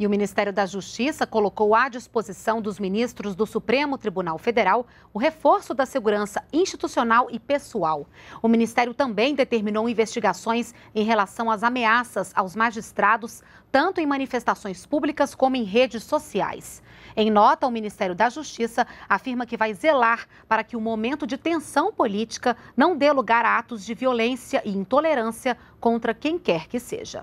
E o Ministério da Justiça colocou à disposição dos ministros do Supremo Tribunal Federal o reforço da segurança institucional e pessoal. O Ministério também determinou investigações em relação às ameaças aos magistrados, tanto em manifestações públicas como em redes sociais. Em nota, o Ministério da Justiça afirma que vai zelar para que o momento de tensão política não dê lugar a atos de violência e intolerância contra quem quer que seja.